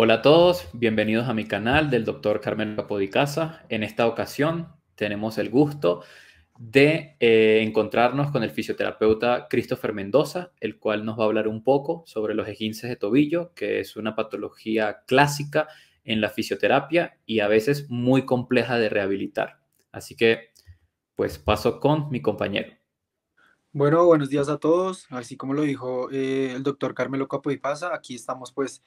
Hola a todos, bienvenidos a mi canal del doctor Carmen Casa. En esta ocasión tenemos el gusto de eh, encontrarnos con el fisioterapeuta Christopher Mendoza, el cual nos va a hablar un poco sobre los esguinces de tobillo, que es una patología clásica en la fisioterapia y a veces muy compleja de rehabilitar. Así que, pues paso con mi compañero. Bueno, buenos días a todos. Así como lo dijo eh, el doctor Carmelo Capodicasa, aquí estamos pues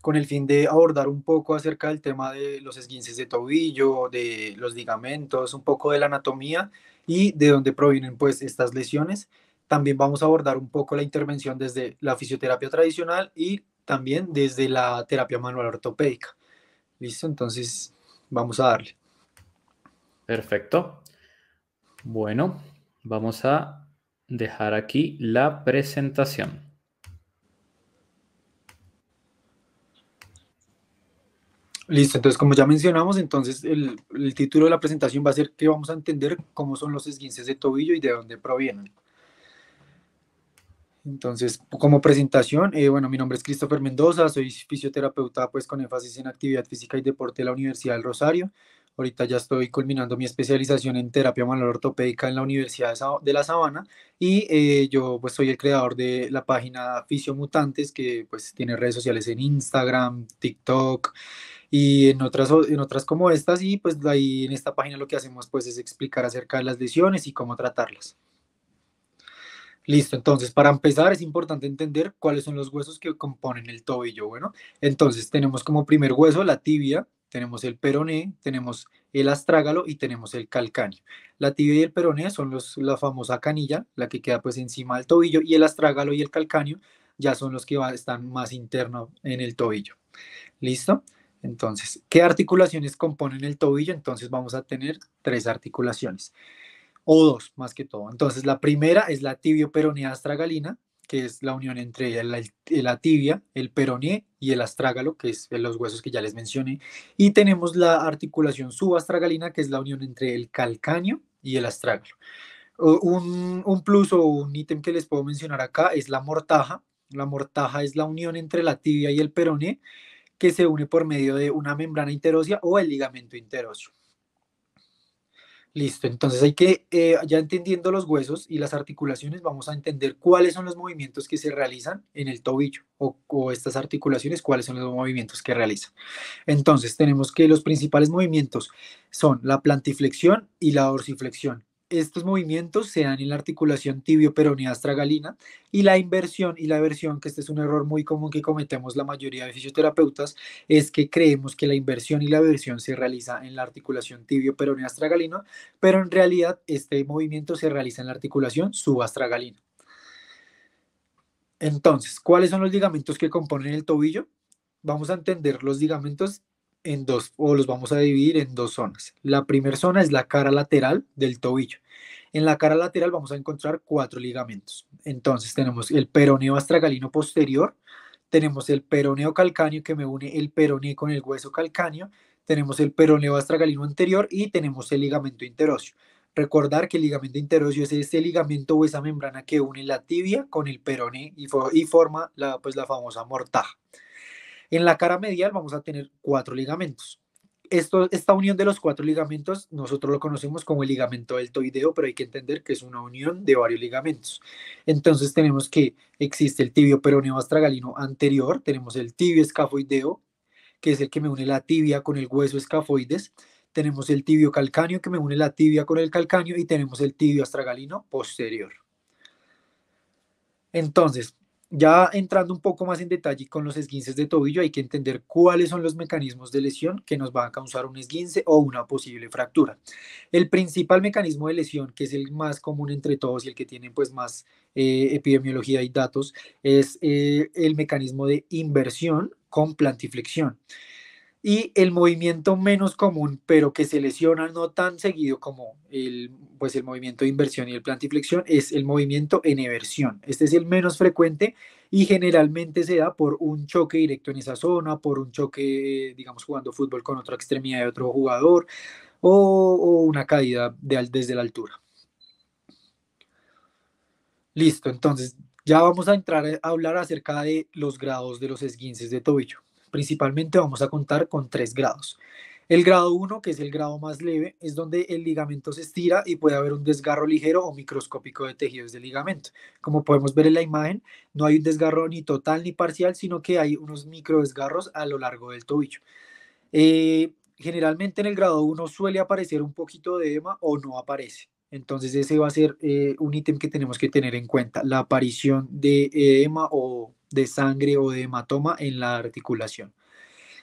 con el fin de abordar un poco acerca del tema de los esguinces de tobillo, de los ligamentos, un poco de la anatomía y de dónde provienen pues estas lesiones. También vamos a abordar un poco la intervención desde la fisioterapia tradicional y también desde la terapia manual ortopédica. ¿Listo? Entonces, vamos a darle. Perfecto. Bueno, vamos a dejar aquí la presentación. Listo, entonces como ya mencionamos, entonces el, título de la presentación va a ser que vamos a entender cómo son los esguinces de tobillo y de dónde provienen. Entonces, como presentación, eh, bueno, mi nombre es Christopher Mendoza, soy fisioterapeuta pues con énfasis en actividad física y deporte de la Universidad del Rosario. Ahorita ya estoy culminando mi especialización en terapia manual ortopédica en la Universidad de La Sabana y eh, yo pues soy el creador de la página Fisio Mutantes que pues tiene redes sociales en Instagram, TikTok, y en otras, en otras como estas y pues ahí en esta página lo que hacemos pues es explicar acerca de las lesiones y cómo tratarlas. Listo, entonces para empezar es importante entender cuáles son los huesos que componen el tobillo. Bueno, entonces tenemos como primer hueso la tibia, tenemos el peroné, tenemos el astrágalo y tenemos el calcáneo. La tibia y el peroné son los, la famosa canilla, la que queda pues encima del tobillo, y el astrágalo y el calcáneo ya son los que están más internos en el tobillo. ¿Listo? Entonces, ¿qué articulaciones componen el tobillo? Entonces vamos a tener tres articulaciones, o dos más que todo. Entonces, la primera es la tibio tibioperonea astragalina, que es la unión entre la, tibia, el peroné y el astrágalo, que es los huesos que ya les mencioné. Y tenemos la articulación subastragalina, que es la unión entre el calcáneo y el astrágalo. Un, un plus o un ítem que les puedo mencionar acá es la mortaja. La mortaja es la unión entre la tibia y el peroné que se une por medio de una membrana interósea o el ligamento interóseo. Listo, entonces hay que, eh, ya entendiendo los huesos y las articulaciones, vamos a entender cuáles son los movimientos que se realizan en el tobillo o, o, estas articulaciones, cuáles son los movimientos que realizan. Entonces tenemos que los principales movimientos son la plantiflexión y la dorsiflexión estos movimientos se dan en la articulación tibio-peroneal astragalina y la inversión y la versión, que este es un error muy común que cometemos la mayoría de fisioterapeutas, es que creemos que la inversión y la versión se realiza en la articulación tibio-peroneal astragalina, pero en realidad este movimiento se realiza en la articulación subastragalina. Entonces, ¿cuáles son los ligamentos que componen el tobillo? Vamos a entender los ligamentos en dos, o los vamos a dividir en dos zonas. La primera zona es la cara lateral del tobillo. En la cara lateral vamos a encontrar cuatro ligamentos. Entonces tenemos el peroneo astragalino posterior, tenemos el peroneo calcáneo que me une el peroneo con el hueso calcáneo, tenemos el peroneo astragalino anterior y tenemos el ligamento interóseo. Recordar que el ligamento interóseo es ese ligamento o esa membrana que une la tibia con el peroneo y, forma la, pues, la famosa mortaja. En la cara medial vamos a tener cuatro ligamentos. Esto, esta unión de los cuatro ligamentos nosotros lo conocemos como el ligamento deltoideo, pero hay que entender que es una unión de varios ligamentos. Entonces tenemos que existe el tibio peroneo astragalino anterior, tenemos el tibio escafoideo, que es el que me une la tibia con el hueso escafoides, tenemos el tibio calcáneo que me une la tibia con el calcáneo y tenemos el tibio astragalino posterior. Entonces, ya entrando un poco más en detalle con los esguinces de tobillo, hay que entender cuáles son los mecanismos de lesión que nos van a causar un esguince o una posible fractura. El principal mecanismo de lesión, que es el más común entre todos y el que tienen pues más eh, epidemiología y datos, es eh, el mecanismo de inversión con plantiflexión y el movimiento menos común, pero que se lesiona no tan seguido como el, pues el movimiento de inversión y el plantiflexión, es el movimiento en eversión. Este es el menos frecuente y generalmente se da por un choque directo en esa zona, por un choque, digamos, jugando fútbol con otra extremidad de otro jugador o, una caída de, desde la altura. Listo, entonces ya vamos a entrar a hablar acerca de los grados de los esguinces de tobillo. Principalmente vamos a contar con tres grados. El grado 1, que es el grado más leve, es donde el ligamento se estira y puede haber un desgarro ligero o microscópico de tejidos del ligamento. Como podemos ver en la imagen, no hay un desgarro ni total ni parcial, sino que hay unos micro desgarros a lo largo del tobillo. Eh, generalmente en el grado 1 suele aparecer un poquito de edema o no aparece. Entonces ese va a ser eh, un ítem que tenemos que tener en cuenta, la aparición de edema o de sangre o de hematoma en la articulación.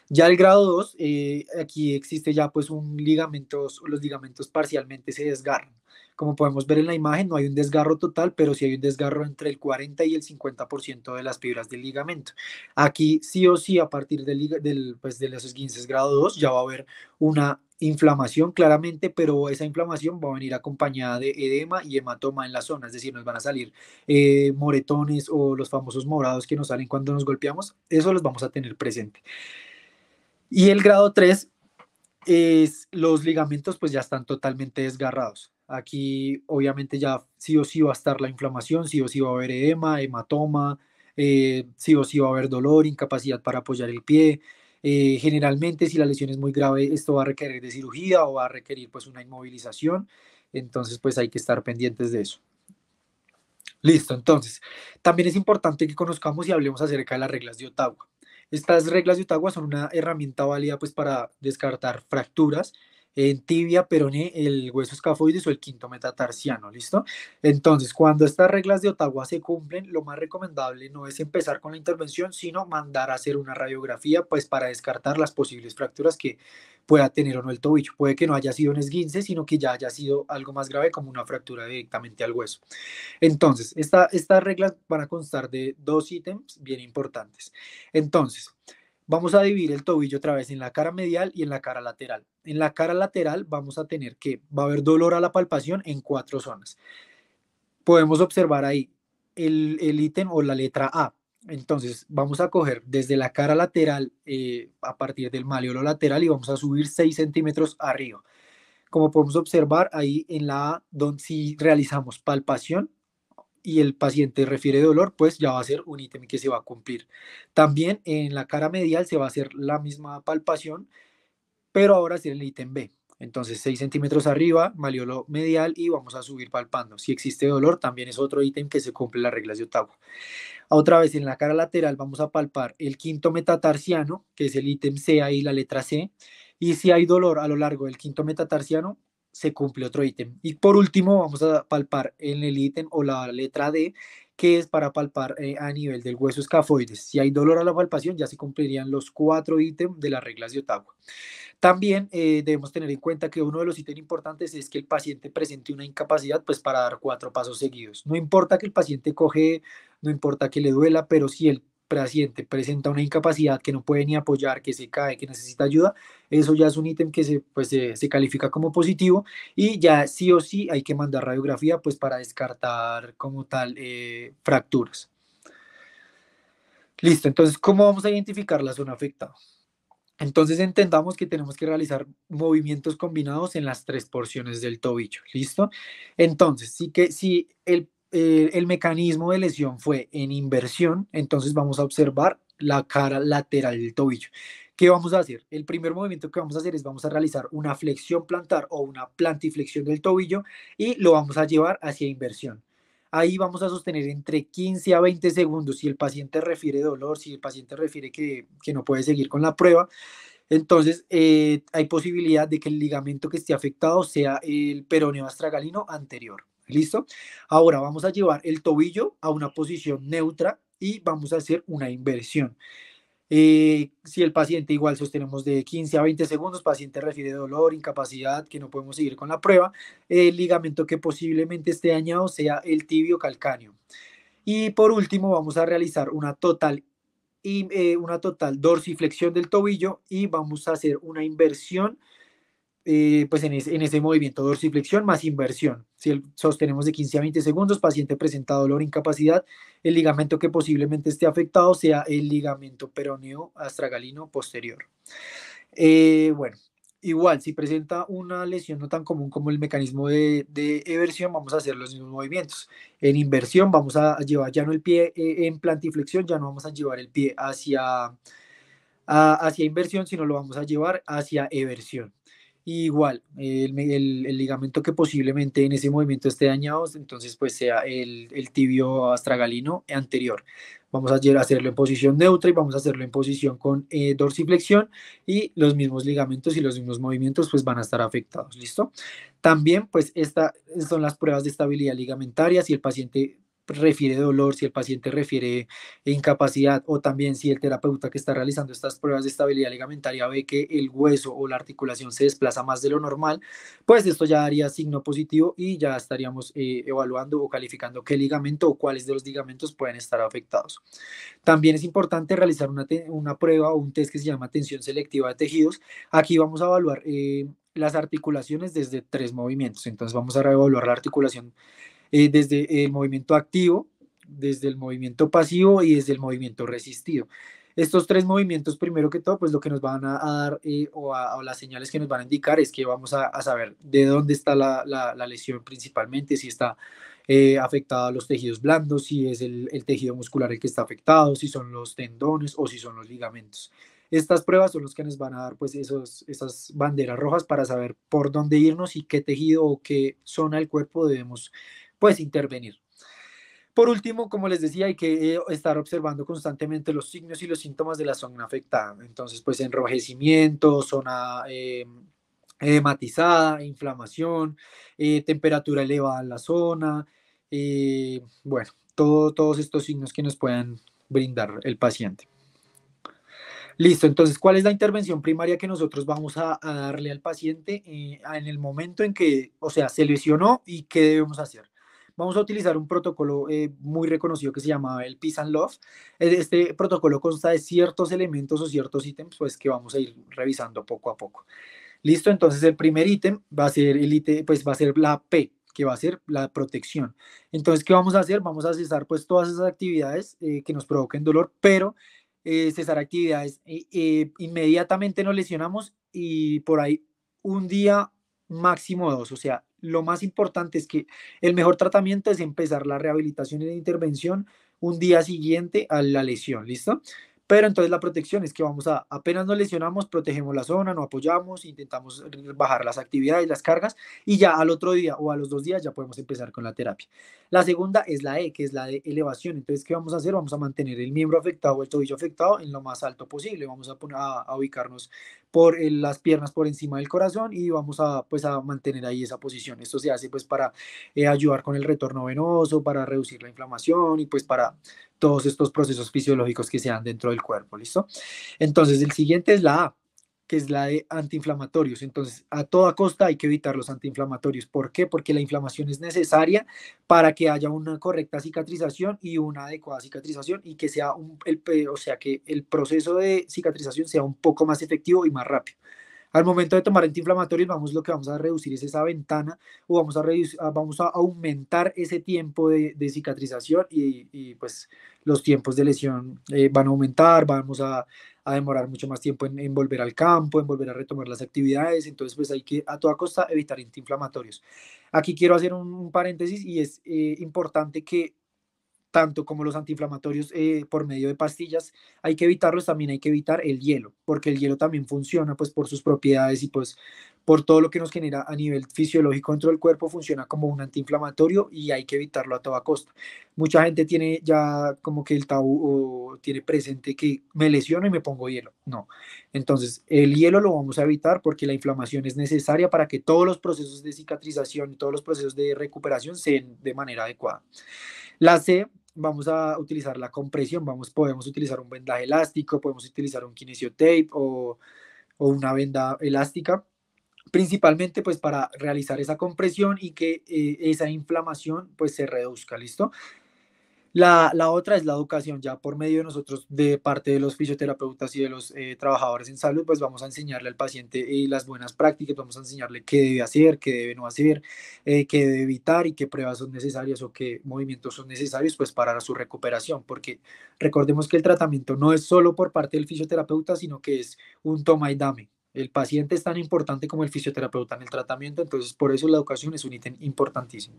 Ya el grado 2, eh, aquí existe ya pues un ligamento, los ligamentos parcialmente se desgarran. Como podemos ver en la imagen, no hay un desgarro total, pero sí hay un desgarro entre el 40 y el 50% de las fibras del ligamento. Aquí sí o sí, a partir del, pues, de los esguinces grado 2, ya va a haber una inflamación claramente, pero esa inflamación va a venir acompañada de edema y hematoma en la zona, es decir, nos van a salir eh, moretones o los famosos morados que nos salen cuando nos golpeamos, eso los vamos a tener presente. Y el grado 3 es los ligamentos pues ya están totalmente desgarrados. Aquí obviamente ya sí o sí va a estar la inflamación, sí o sí va a haber edema, hematoma, eh, sí o sí va a haber dolor, incapacidad para apoyar el pie. Eh, generalmente si la lesión es muy grave, esto va a requerir de cirugía o va a requerir pues una inmovilización. Entonces pues hay que estar pendientes de eso. Listo, entonces también es importante que conozcamos y hablemos acerca de las reglas de Ottawa. Estas reglas de Ottawa son una herramienta válida pues para descartar fracturas en tibia, peroné, el hueso escafoides o el quinto metatarsiano, ¿listo? Entonces, cuando estas reglas de Ottawa se cumplen, lo más recomendable no es empezar con la intervención, sino mandar a hacer una radiografía, pues para descartar las posibles fracturas que pueda tener o no el tobillo. Puede que no haya sido un esguince, sino que ya haya sido algo más grave como una fractura directamente al hueso. Entonces, esta, estas reglas van a constar de dos ítems bien importantes. Entonces, Vamos a dividir el tobillo otra vez en la cara medial y en la cara lateral. En la cara lateral vamos a tener que va a haber dolor a la palpación en cuatro zonas. Podemos observar ahí el, ítem o la letra A. Entonces vamos a coger desde la cara lateral eh, a partir del maleolo lateral y vamos a subir 6 centímetros arriba. Como podemos observar ahí en la A, donde si realizamos palpación, y el paciente refiere dolor, pues ya va a ser un ítem que se va a cumplir. También en la cara medial se va a hacer la misma palpación, pero ahora en el ítem B. Entonces 6 centímetros arriba, maliolo medial y vamos a subir palpando. Si existe dolor, también es otro ítem que se cumple las reglas de octavo. Otra vez en la cara lateral vamos a palpar el quinto metatarsiano, que es el ítem C ahí, la letra C. Y si hay dolor a lo largo del quinto metatarsiano, se cumple otro ítem. Y por último, vamos a palpar en el ítem o la letra D, que es para palpar eh, a nivel del hueso escafoides. Si hay dolor a la palpación, ya se cumplirían los cuatro ítems de las reglas de Ottawa. También eh, debemos tener en cuenta que uno de los ítems importantes es que el paciente presente una incapacidad pues, para dar cuatro pasos seguidos. No importa que el paciente coge, no importa que le duela, pero si el paciente presenta una incapacidad que no puede ni apoyar, que se cae, que necesita ayuda, eso ya es un ítem que se, pues, se, califica como positivo y ya sí o sí hay que mandar radiografía pues para descartar como tal eh, fracturas. Listo, entonces, ¿cómo vamos a identificar la zona afectada? Entonces entendamos que tenemos que realizar movimientos combinados en las tres porciones del tobillo, ¿listo? Entonces, sí que si el eh, el mecanismo de lesión fue en inversión, entonces vamos a observar la cara lateral del tobillo. ¿Qué vamos a hacer? El primer movimiento que vamos a hacer es vamos a realizar una flexión plantar o una plantiflexión del tobillo y lo vamos a llevar hacia inversión. Ahí vamos a sostener entre 15 a 20 segundos si el paciente refiere dolor, si el paciente refiere que, no puede seguir con la prueba. Entonces, eh, hay posibilidad de que el ligamento que esté afectado sea el peroneo astragalino anterior. ¿Listo? Ahora vamos a llevar el tobillo a una posición neutra y vamos a hacer una inversión. Eh, si el paciente igual sostenemos de 15 a 20 segundos, paciente refiere dolor, incapacidad, que no podemos seguir con la prueba, el ligamento que posiblemente esté dañado sea el tibio calcáneo. Y por último, vamos a realizar una total, eh, una total dorsiflexión del tobillo y vamos a hacer una inversión pues en, en, ese movimiento dorsiflexión más inversión. Si sostenemos de 15 a 20 segundos, paciente presenta dolor, incapacidad, el ligamento que posiblemente esté afectado sea el ligamento peroneo astragalino posterior. Eh, bueno, igual, si presenta una lesión no tan común como el mecanismo de, de, eversión, vamos a hacer los mismos movimientos. En inversión vamos a llevar ya no el pie eh, en plantiflexión, ya no vamos a llevar el pie hacia, hacia inversión, sino lo vamos a llevar hacia eversión igual, el, ligamento que posiblemente en ese movimiento esté dañado, entonces pues sea el, tibio astragalino anterior. Vamos a hacerlo en posición neutra y vamos a hacerlo en posición con eh, dorsiflexión y los mismos ligamentos y los mismos movimientos pues van a estar afectados, ¿listo? También pues estas son las pruebas de estabilidad ligamentaria, si el paciente pues, refiere dolor, si el paciente refiere incapacidad o también si el terapeuta que está realizando estas pruebas de estabilidad ligamentaria ve que el hueso o la articulación se desplaza más de lo normal, pues esto ya daría signo positivo y ya estaríamos eh, evaluando o calificando qué ligamento o cuáles de los ligamentos pueden estar afectados. También es importante realizar una, prueba o un test que se llama tensión selectiva de tejidos. Aquí vamos a evaluar eh, las articulaciones desde tres movimientos. Entonces vamos a evaluar la articulación eh, desde el movimiento activo, desde el movimiento pasivo y desde el movimiento resistido. Estos tres movimientos, primero que todo, pues lo que nos van a, dar eh, o, a, las señales que nos van a indicar es que vamos a, saber de dónde está la, la, lesión principalmente, si está eh, afectada a los tejidos blandos, si es el, el tejido muscular el que está afectado, si son los tendones o si son los ligamentos estas pruebas son los que nos van a dar pues esos, esas banderas rojas para saber por dónde irnos y qué tejido o qué zona del cuerpo debemos pues intervenir. Por último, como les decía, hay que eh, estar observando constantemente los signos y los síntomas de la zona afectada. Entonces, pues enrojecimiento, zona eh, edematizada, inflamación, eh, temperatura elevada en la zona, eh, bueno, todos estos signos que nos puedan brindar el paciente. Listo, entonces, ¿cuál es la intervención primaria que nosotros vamos a, a darle al paciente en el momento en que, o sea, se lesionó y qué debemos hacer? vamos a utilizar un protocolo eh, muy reconocido que se llama el Peace and Love. E, este protocolo consta de ciertos elementos o ciertos ítems pues, que vamos a ir revisando poco a poco. Listo, entonces el primer ítem va a ser el ítem, pues va a ser la P, que va a ser la protección. Entonces, ¿qué vamos a hacer? Vamos a cesar pues todas esas actividades eh, que nos provoquen dolor, pero eh, cesar actividades inmediatamente nos lesionamos y por ahí un día máximo dos, o sea, lo más importante es que el mejor tratamiento es empezar la rehabilitación y la intervención un día siguiente a la lesión, ¿listo? Pero entonces la protección es que vamos a, apenas nos lesionamos, protegemos la zona, nos apoyamos, intentamos bajar las actividades, las cargas y ya al otro día o a los dos días ya podemos empezar con la terapia. La segunda es la E, que es la de elevación. Entonces, ¿qué vamos a hacer? Vamos a mantener el miembro afectado el tobillo afectado en lo más alto posible. Vamos a, poner, a, ubicarnos por eh, las piernas por encima del corazón y vamos a, pues, a mantener ahí esa posición. Esto se hace pues para eh, ayudar con el retorno venoso, para reducir la inflamación y pues para todos estos procesos fisiológicos que se dan dentro del cuerpo, ¿listo? Entonces, el siguiente es la A, que es la de antiinflamatorios. Entonces, a toda costa hay que evitar los antiinflamatorios. ¿Por qué? Porque la inflamación es necesaria para que haya una correcta cicatrización y una adecuada cicatrización y que sea un, el, eh, o sea, que el proceso de cicatrización sea un poco más efectivo y más rápido. Al momento de tomar antiinflamatorios, vamos, lo que vamos a reducir es esa ventana o vamos a, ah, vamos a aumentar ese tiempo de, cicatrización y, pues los tiempos de lesión eh, van a aumentar, vamos a, demorar mucho más tiempo en, volver al campo, en volver a retomar las actividades, entonces pues hay que a toda costa evitar antiinflamatorios. Aquí quiero hacer un, paréntesis y es eh, importante que tanto como los antiinflamatorios eh, por medio de pastillas, hay que evitarlos, también hay que evitar el hielo, porque el hielo también funciona pues por sus propiedades y pues por todo lo que nos genera a nivel fisiológico dentro del cuerpo, funciona como un antiinflamatorio y hay que evitarlo a toda costa. Mucha gente tiene ya como que el tabú tiene presente que me lesiono y me pongo hielo. No. Entonces, el hielo lo vamos a evitar porque la inflamación es necesaria para que todos los procesos de cicatrización y todos los procesos de recuperación se de manera adecuada. La C vamos a utilizar la compresión, vamos, podemos utilizar un vendaje elástico, podemos utilizar un kinesiotape o, o una venda elástica, principalmente pues para realizar esa compresión y que eh, esa inflamación pues se reduzca, ¿listo? La, otra es la educación, ya por medio de nosotros, de parte de los fisioterapeutas y de los eh, trabajadores en salud, pues vamos a enseñarle al paciente eh, las buenas prácticas, vamos a enseñarle qué debe hacer, qué debe no hacer, eh, qué debe evitar y qué pruebas son necesarias o qué movimientos son necesarios pues para su recuperación, porque recordemos que el tratamiento no es solo por parte del fisioterapeuta, sino que es un toma y dame. El paciente es tan importante como el fisioterapeuta en el tratamiento, entonces por eso la educación es un ítem importantísimo.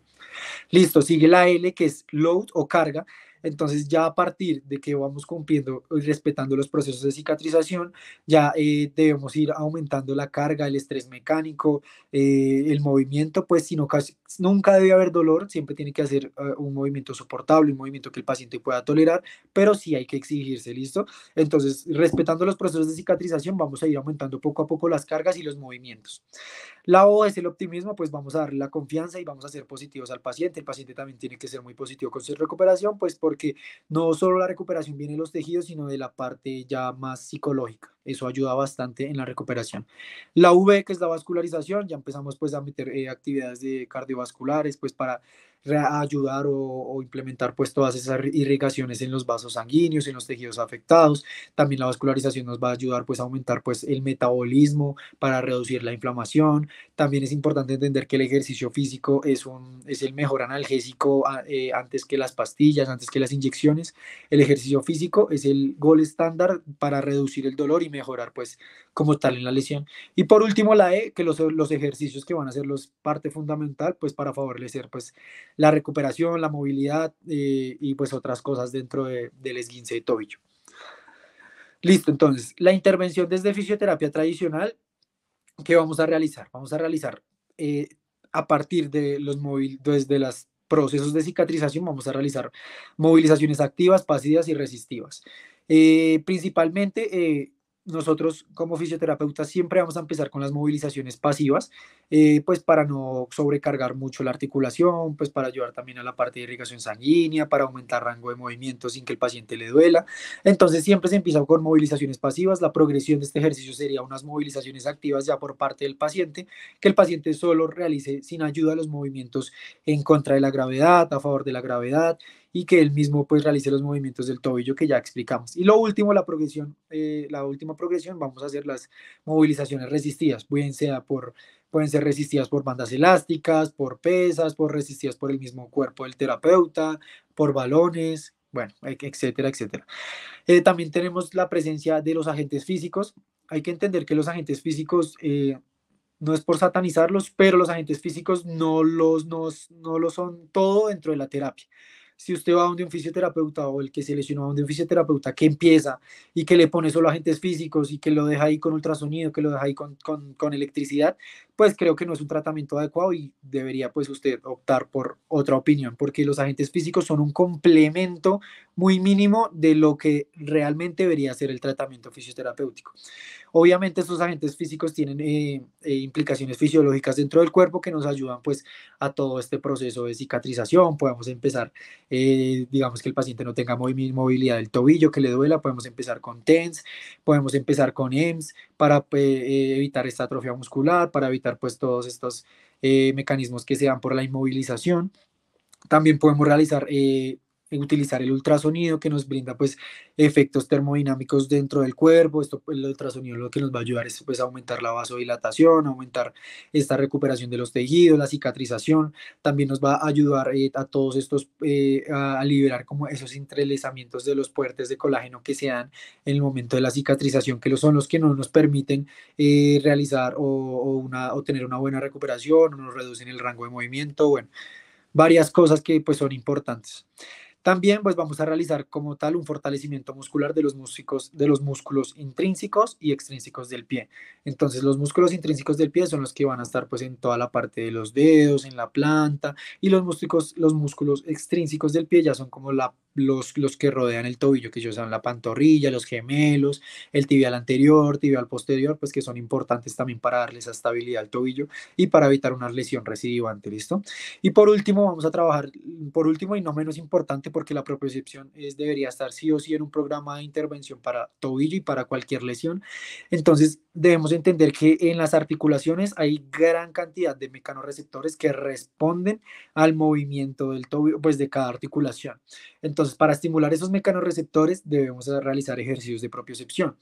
Listo, sigue la L que es load o carga, entonces ya a partir de que vamos cumpliendo y respetando los procesos de cicatrización, ya eh, debemos ir aumentando la carga, el estrés mecánico, eh, el movimiento, pues sino casi, nunca debe haber dolor, siempre tiene que hacer eh, un movimiento soportable, un movimiento que el paciente pueda tolerar, pero sí hay que exigirse, ¿listo? Entonces, respetando los procesos de cicatrización, vamos a ir aumentando poco a poco las cargas y los movimientos. La O es el optimismo, pues vamos a darle la confianza y vamos a ser positivos al paciente. El paciente también tiene que ser muy positivo con su recuperación, pues porque no solo la recuperación viene de los tejidos, sino de la parte ya más psicológica. Eso ayuda bastante en la recuperación. La V, que es la vascularización, ya empezamos pues a meter eh, actividades de cardiovasculares, pues para ayudar o, implementar pues todas esas irrigaciones en los vasos sanguíneos, en los tejidos afectados. También la vascularización nos va a ayudar pues a aumentar pues el metabolismo para reducir la inflamación. También es importante entender que el ejercicio físico es, un, es el mejor analgésico eh, antes que las pastillas, antes que las inyecciones. El ejercicio físico es el gol estándar para reducir el dolor y mejorar pues como tal en la lesión. Y por último, la E, que los, los ejercicios que van a ser los parte fundamental, pues para favorecer pues, la recuperación, la movilidad eh, y pues otras cosas dentro del esguince de tobillo. Listo, entonces, la intervención desde fisioterapia tradicional, ¿qué vamos a realizar? Vamos a realizar eh, a partir de los móviles, desde los procesos de cicatrización, vamos a realizar movilizaciones activas, pasivas y resistivas. Eh, principalmente, nosotros como fisioterapeutas siempre vamos a empezar con las movilizaciones pasivas, eh, pues para no sobrecargar mucho la articulación, pues para ayudar también a la parte de irrigación sanguínea, para aumentar rango de movimiento sin que el paciente le duela. Entonces siempre se empieza con movilizaciones pasivas, la progresión de este ejercicio sería unas movilizaciones activas ya por parte del paciente, que el paciente solo realice sin ayuda los movimientos en contra de la gravedad, a favor de la gravedad, y que él mismo pues realice los movimientos del tobillo que ya explicamos. Y lo último, la progresión, eh, la última progresión, vamos a hacer las movilizaciones resistidas, sea por, pueden ser resistidas por bandas elásticas, por pesas, por resistidas por el mismo cuerpo del terapeuta, por balones, bueno, e-, etcétera, etcétera. Eh, también tenemos la presencia de los agentes físicos. Hay que entender que los agentes físicos... Eh, no es por satanizarlos, pero los agentes físicos no, los, no, no lo son todo dentro de la terapia si usted va donde un fisioterapeuta o el que se lesionó donde un fisioterapeuta que empieza y que le pone solo agentes físicos y que lo deja ahí con ultrasonido, que lo deja ahí con, con, con electricidad, pues creo que no es un tratamiento adecuado y debería pues usted optar por otra opinión, porque los agentes físicos son un complemento muy mínimo de lo que realmente debería ser el tratamiento fisioterapéutico. Obviamente estos agentes físicos tienen eh, eh, implicaciones fisiológicas dentro del cuerpo que nos ayudan pues a todo este proceso de cicatrización, podemos empezar eh, digamos que el paciente no tenga movilidad del tobillo, que le duela, podemos empezar con TENS, podemos empezar con EMS para eh, eh, evitar esta atrofia muscular, para evitar pues todos estos mecanismos que se dan por la inmovilización. También podemos realizar utilizar el ultrasonido que nos brinda pues efectos termodinámicos dentro del cuerpo. Esto, pues, el ultrasonido lo que nos va a ayudar es pues aumentar la vasodilatación, aumentar esta recuperación de los tejidos, la cicatrización. También nos va a ayudar eh, a todos estos, eh, a liberar como esos entrelazamientos de los puertes de colágeno que se dan en el momento de la cicatrización, que son los que no nos permiten eh, realizar o, una, o tener una buena recuperación, o nos reducen el rango de movimiento, bueno, varias cosas que pues son importantes. También pues vamos a realizar como tal un fortalecimiento muscular de los, músicos, de los músculos intrínsecos y extrínsecos del pie. Entonces los músculos intrínsecos del pie son los que van a estar pues en toda la parte de los dedos, en la planta y los músculos, los músculos extrínsecos del pie ya son como la los, que rodean el tobillo, que ellos son la pantorrilla, los gemelos, el tibial anterior, tibial posterior, pues que son importantes también para darle esa estabilidad al tobillo y para evitar una lesión recidivante, ¿listo? Y por último, vamos a trabajar, mm, por último y no menos importante, porque la propiocepción es, debería estar sí o sí en un programa de intervención para tobillo y para cualquier lesión. Entonces, debemos entender que en las articulaciones hay gran cantidad de mecanorreceptores que responden al movimiento del tobillo, pues de cada articulación. Entonces, entonces, para estimular esos mecanorreceptores debemos realizar ejercicios de propiocepción.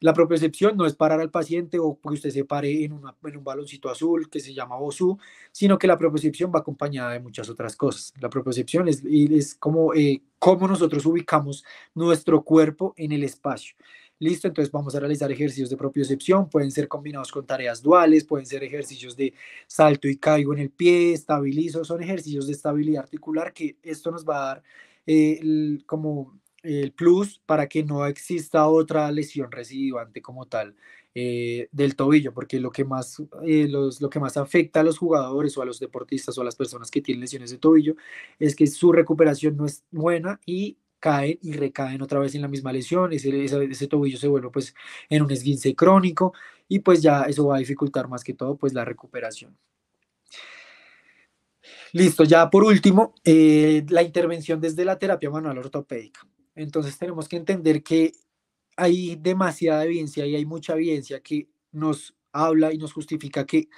La propiocepción no es parar al paciente o que usted se pare en, en, un baloncito azul que se llama OSU, sino que la propiocepción va acompañada de muchas otras cosas. La propiocepción es, es como eh, cómo nosotros ubicamos nuestro cuerpo en el espacio. Listo, entonces vamos a realizar ejercicios de propiocepción, pueden ser combinados con tareas duales, pueden ser ejercicios de salto y caigo en el pie, estabilizo, son ejercicios de estabilidad articular que esto nos va a dar eh, como el plus para que no exista otra lesión residuante como tal eh, del tobillo, porque lo que, más, eh, lo que más afecta a los jugadores o a los deportistas o a las personas que tienen lesiones de tobillo es que su recuperación no es buena y caen y recaen otra vez en la misma lesión, ese, ese, ese, tobillo se vuelve pues en un esguince crónico y pues ya eso va a dificultar más que todo pues la recuperación. Listo, ya por último, eh, la intervención desde la terapia manual ortopédica. Entonces tenemos que entender que hay demasiada evidencia y hay mucha evidencia que nos habla y nos justifica que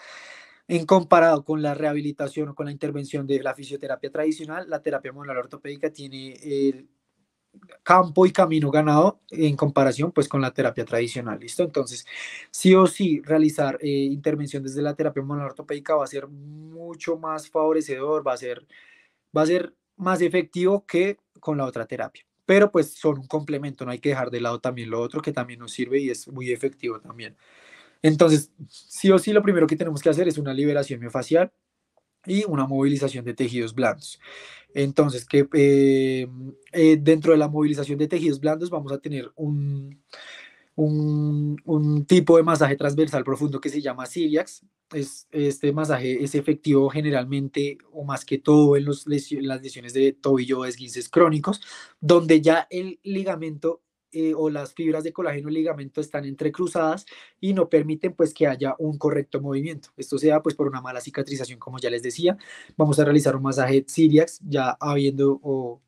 en comparado con la rehabilitación o con la intervención de la fisioterapia tradicional, la terapia manual ortopédica tiene el campo y camino ganado en comparación pues con la terapia tradicional, Entonces, sí o sí, realizar intervenciones eh, intervención desde la terapia ortopédica va a ser mucho más favorecedor, va a ser, va a ser más efectivo que con la otra terapia. Pero pues son un complemento, no hay que dejar de lado también lo otro que también nos sirve y es muy efectivo también. Entonces, sí o sí, lo primero que tenemos que hacer es una liberación miofascial, y una movilización de tejidos blandos. Entonces, que eh, eh, dentro de la movilización de tejidos blandos vamos a tener un, un, tipo de masaje transversal profundo que se llama Siriax. Es, este masaje es efectivo generalmente o más que todo en, los las lesiones de tobillo o esguinces crónicos, donde ya el ligamento eh, o las fibras de colágeno y ligamento están entrecruzadas y no permiten pues que haya un correcto movimiento. Esto sea pues por una mala cicatrización, como ya les decía. Vamos a realizar un masaje Siriax ya habiendo o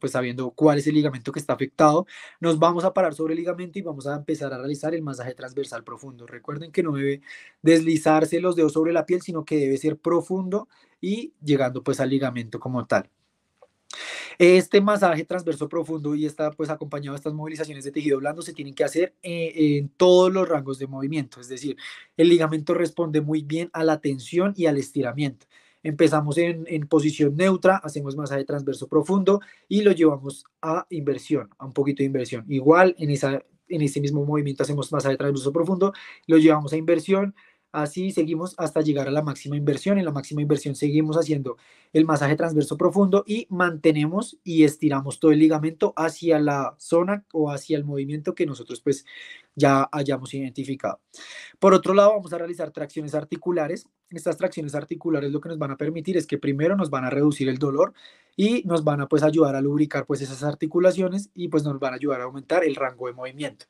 pues sabiendo cuál es el ligamento que está afectado, nos vamos a parar sobre el ligamento y vamos a empezar a realizar el masaje transversal profundo. Recuerden que no debe deslizarse los dedos sobre la piel, sino que debe ser profundo y llegando pues al ligamento como tal. Este masaje transverso profundo y está pues acompañado de estas movilizaciones de tejido blando se tienen que hacer eh, en, todos los rangos de movimiento, es decir, el ligamento responde muy bien a la tensión y al estiramiento. Empezamos en, posición neutra, hacemos masaje transverso profundo y lo llevamos a inversión, a un poquito de inversión. Igual en, esa, en ese mismo movimiento hacemos masaje transverso profundo, lo llevamos a inversión, Así seguimos hasta llegar a la máxima inversión. En la máxima inversión seguimos haciendo el masaje transverso profundo y mantenemos y estiramos todo el ligamento hacia la zona o hacia el movimiento que nosotros pues ya hayamos identificado. Por otro lado, vamos a realizar tracciones articulares. Estas tracciones articulares lo que nos van a permitir es que primero nos van a reducir el dolor y nos van a pues ayudar a lubricar pues esas articulaciones y pues nos van a ayudar a aumentar el rango de movimiento.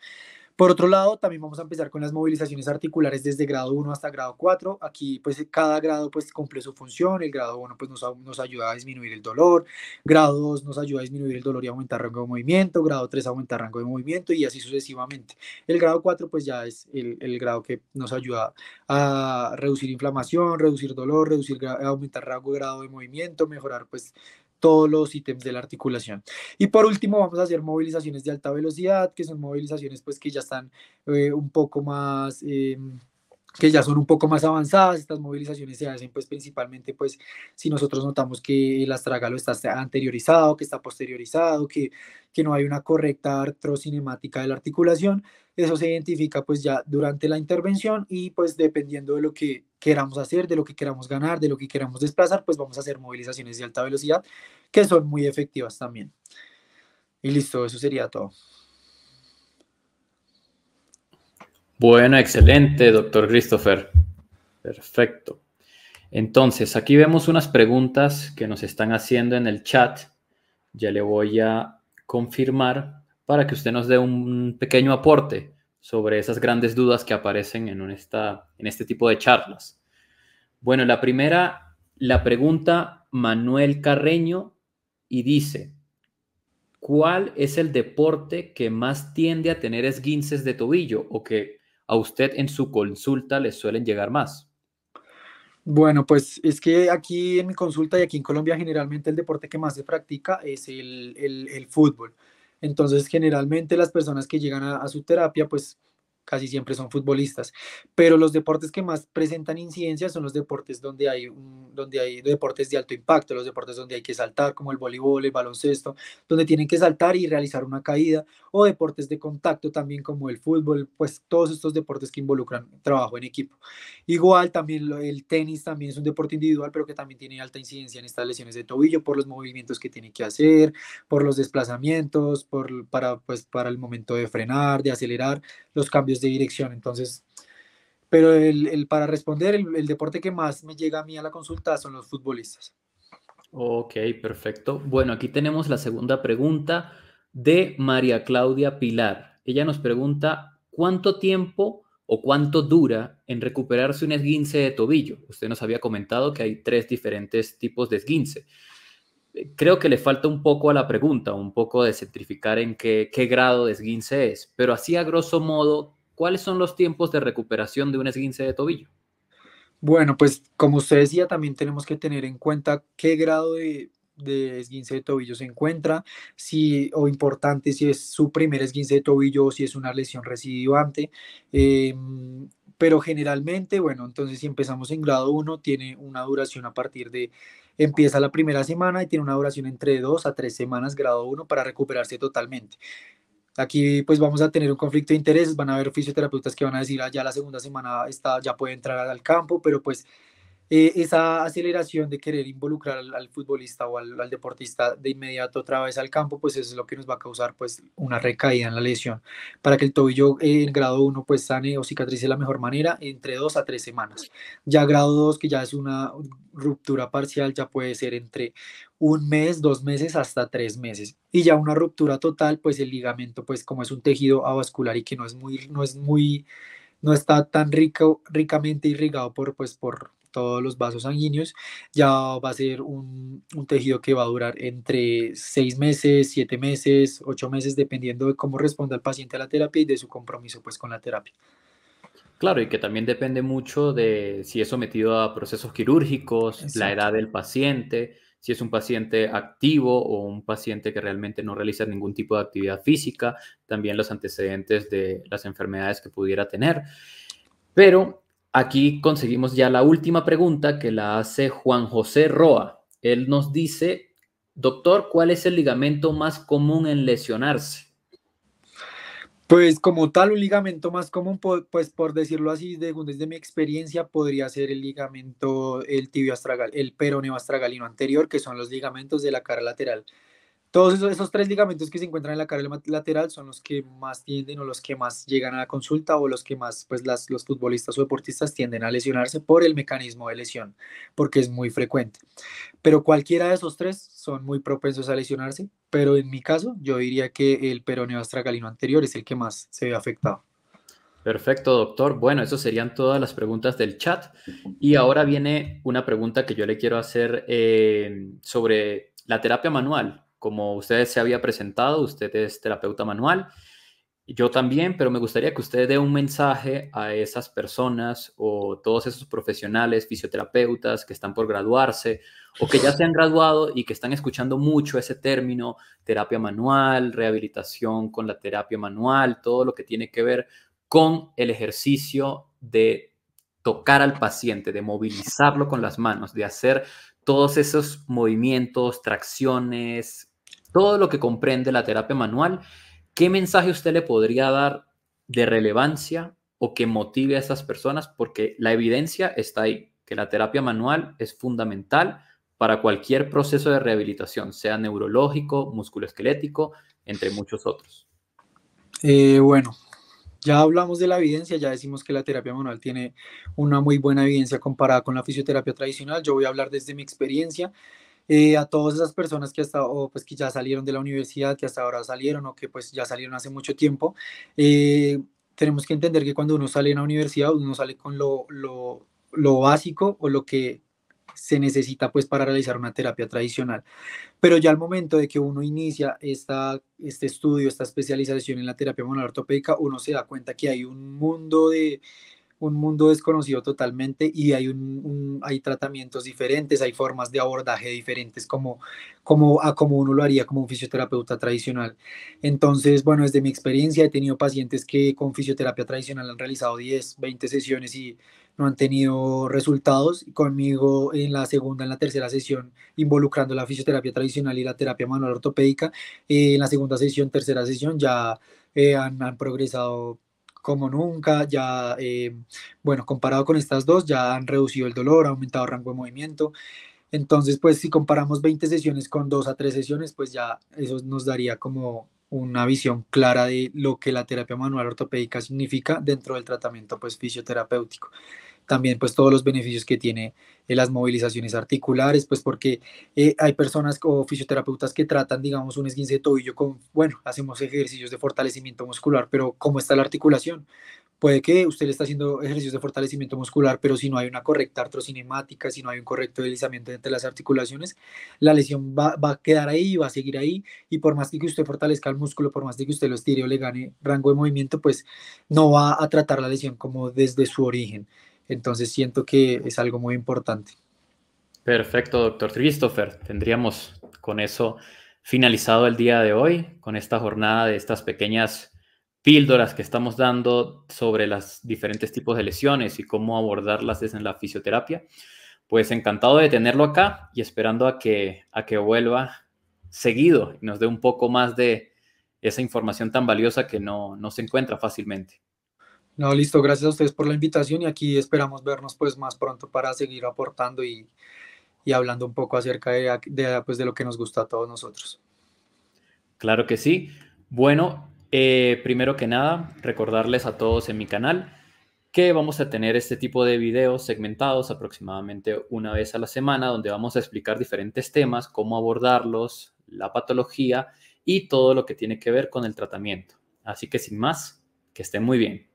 Por otro lado, también vamos a empezar con las movilizaciones articulares desde grado 1 hasta grado 4. Aquí, pues, cada grado, pues, cumple su función. El grado 1, pues, nos, ayuda a disminuir el dolor. Grado 2 nos ayuda a disminuir el dolor y aumentar rango de movimiento. Grado 3 aumentar rango de movimiento y así sucesivamente. El grado 4, pues, ya es el, el grado que nos ayuda a reducir inflamación, reducir dolor, reducir, aumentar rango de grado de movimiento, mejorar, pues, todos los ítems de la articulación. Y por último vamos a hacer movilizaciones de alta velocidad, que son movilizaciones pues que ya están eh, un poco más... Em, que ya son un poco más avanzadas, estas movilizaciones se hacen pues principalmente pues si nosotros notamos que el astragalo está anteriorizado, que está posteriorizado, que, que no hay una correcta artrocinemática de la articulación, eso se identifica pues ya durante la intervención y pues dependiendo de lo que queramos hacer, de lo que queramos ganar, de lo que queramos desplazar, pues vamos a hacer movilizaciones de alta velocidad que son muy efectivas también. Y listo, eso sería todo. Bueno, excelente, doctor Christopher. Perfecto. Entonces, aquí vemos unas preguntas que nos están haciendo en el chat. Ya le voy a confirmar para que usted nos dé un pequeño aporte sobre esas grandes dudas que aparecen en, en este tipo de charlas. Bueno, la primera la pregunta Manuel Carreño y dice, ¿cuál es el deporte que más tiende a tener esguinces de tobillo o que a usted en su consulta les suelen llegar más? Bueno, pues es que aquí en mi consulta y aquí en Colombia generalmente el deporte que más se practica es el, el, fútbol. Entonces, generalmente las personas que llegan a, su terapia, pues casi siempre son futbolistas, pero los deportes que más presentan incidencia son los deportes donde hay, donde hay deportes de alto impacto, los deportes donde hay que saltar, como el voleibol, el baloncesto, donde tienen que saltar y realizar una caída, o deportes de contacto también como el fútbol, pues todos estos deportes que involucran trabajo en equipo. Igual también el tenis también es un deporte individual, pero que también tiene alta incidencia en estas lesiones de tobillo por los movimientos que tiene que hacer, por los desplazamientos, por, para, pues, para el momento de frenar, de acelerar, los cambios de dirección. Entonces, pero el, para responder, el, deporte que más me llega a mí a la consulta son los futbolistas. Ok, perfecto. Bueno, aquí tenemos la segunda pregunta de María Claudia Pilar. Ella nos pregunta, ¿cuánto tiempo o cuánto dura en recuperarse un esguince de tobillo? Usted nos había comentado que hay tres diferentes tipos de esguince eh, creo que le falta un poco a la pregunta, un poco de centrificar en qué, qué, grado de esguince es, pero así a grosso modo, ¿cuáles son los tiempos de recuperación de un esguince de tobillo? Bueno, pues como usted decía, también tenemos que tener en cuenta qué grado de, esguince de tobillo se encuentra, si o importante si es su primer esguince de tobillo o si es una lesión residuante. Em, pero generalmente, bueno, entonces si empezamos en grado 1, tiene una duración a partir de, empieza la primera semana y tiene una duración entre 2 a 3 semanas, grado 1, para recuperarse totalmente. Aquí pues vamos a tener un conflicto de intereses, van a haber fisioterapeutas que van a decir, ah, ya la segunda semana está, ya puede entrar al campo, pero pues eh, esa aceleración de querer involucrar al, futbolista o al, deportista de inmediato otra vez al campo, pues eso es lo que nos va a causar pues una recaída en la lesión, para que el tobillo eh, en grado 1 pues sane o cicatrice de la mejor manera entre 2 a 3 semanas. Ya grado 2, que ya es una ruptura parcial, ya puede ser entre un mes, dos meses, hasta tres meses. Y ya una ruptura total, pues el ligamento, pues como es un tejido avascular y que no es muy, no es muy, no está tan rico, ricamente irrigado por, pues, por todos los vasos sanguíneos, ya va a ser un, tejido que va a durar entre seis meses, siete meses, ocho meses, dependiendo de cómo responda el paciente a la terapia y de su compromiso, pues, con la terapia. Claro, y que también depende mucho de si es sometido a procesos quirúrgicos, la edad del paciente, si es un paciente activo o un paciente que realmente no realiza ningún tipo de actividad física, también los antecedentes de las enfermedades que pudiera tener. Pero aquí conseguimos ya la última pregunta que la hace Juan José Roa. Él nos dice, doctor, ¿cuál es el ligamento más común en lesionarse? Pues como tal, un ligamento más común, pues por decirlo así, según desde mi experiencia, podría ser el ligamento, el tibio astragal, el peroneo astragalino anterior, que son los ligamentos de la cara lateral. Todos esos, tres ligamentos que se encuentran en la carrera lateral son los que más tienden o los que más llegan a la consulta o los que más pues las, los futbolistas o deportistas tienden a lesionarse por el mecanismo de lesión, porque es muy frecuente. Pero cualquiera de esos tres son muy propensos a lesionarse, pero en mi caso yo diría que el peroneo astragalino anterior es el que más se ve afectado. Perfecto, doctor. Bueno, esas serían todas las preguntas del chat. Y ahora viene una pregunta que yo le quiero hacer eh, sobre la terapia manual. Como usted se había presentado, usted es terapeuta manual. Yo también, pero me gustaría que usted dé un mensaje a esas personas o todos esos profesionales, fisioterapeutas que están por graduarse o que ya se han graduado y que están escuchando mucho ese término, terapia manual, rehabilitación con la terapia manual, todo lo que tiene que ver con el ejercicio de tocar al paciente, de movilizarlo con las manos, de hacer todos esos movimientos, tracciones, todo lo que comprende la terapia manual, ¿qué mensaje usted le podría dar de relevancia o que motive a esas personas? Porque la evidencia está ahí, que la terapia manual es fundamental para cualquier proceso de rehabilitación, sea neurológico, musculoesquelético, entre muchos otros. Eh, bueno, ya hablamos de la evidencia, ya decimos que la terapia manual tiene una muy buena evidencia comparada con la fisioterapia tradicional. Yo voy a hablar desde mi experiencia. Eh, a todas esas personas que hasta o pues que ya salieron de la universidad, que hasta ahora salieron o que pues ya salieron hace mucho tiempo, eh, tenemos que entender que cuando uno sale en la universidad, uno sale con lo, lo, lo básico o lo que se necesita pues para realizar una terapia tradicional. Pero ya al momento de que uno inicia esta, este estudio, esta especialización en la terapia monoortopédica, uno se da cuenta que hay un mundo de, un mundo desconocido totalmente y hay, hay tratamientos diferentes, hay formas de abordaje diferentes como, como a como uno lo haría como un fisioterapeuta tradicional. Entonces, bueno, desde mi experiencia he tenido pacientes que con fisioterapia tradicional han realizado 10, 20 sesiones y no han tenido resultados. Conmigo en la segunda, en la tercera sesión, involucrando la fisioterapia tradicional y la terapia manual ortopédica, eh, en la segunda sesión, tercera sesión ya eh, han, han progresado como nunca, ya, eh, bueno, comparado con estas dos, ya han reducido el dolor, ha aumentado el rango de movimiento. Entonces, pues si comparamos 20 sesiones con 2 a 3 sesiones, pues ya eso nos daría como una visión clara de lo que la terapia manual ortopédica significa dentro del tratamiento pues fisioterapéutico también pues todos los beneficios que tiene eh, las movilizaciones articulares, pues porque eh, hay personas o fisioterapeutas que tratan, digamos, un esguince de tobillo con, bueno, hacemos ejercicios de fortalecimiento muscular, pero ¿cómo está la articulación? Puede que usted le está haciendo ejercicios de fortalecimiento muscular, pero si no hay una correcta artrocinemática, si no hay un correcto deslizamiento entre las articulaciones, la lesión va, va, a quedar ahí, va a seguir ahí, y por más que usted fortalezca el músculo, por más que usted lo estire o le gane rango de movimiento, pues no va a tratar la lesión como desde su origen. Entonces siento que es algo muy importante. Perfecto, doctor Christopher. Tendríamos con eso finalizado el día de hoy, con esta jornada de estas pequeñas píldoras que estamos dando sobre los diferentes tipos de lesiones y cómo abordarlas desde la fisioterapia. Pues encantado de tenerlo acá y esperando a que, a que vuelva seguido y nos dé un poco más de esa información tan valiosa que no, no se encuentra fácilmente. No, listo, gracias a ustedes por la invitación y aquí esperamos vernos pues más pronto para seguir aportando y, y hablando un poco acerca de, pues, de lo que nos gusta a todos nosotros. Claro que sí. Bueno, eh, primero que nada, recordarles a todos en mi canal que vamos a tener este tipo de videos segmentados aproximadamente una vez a la semana, donde vamos a explicar diferentes temas, cómo abordarlos, la patología y todo lo que tiene que ver con el tratamiento. Así que sin más, que estén muy bien.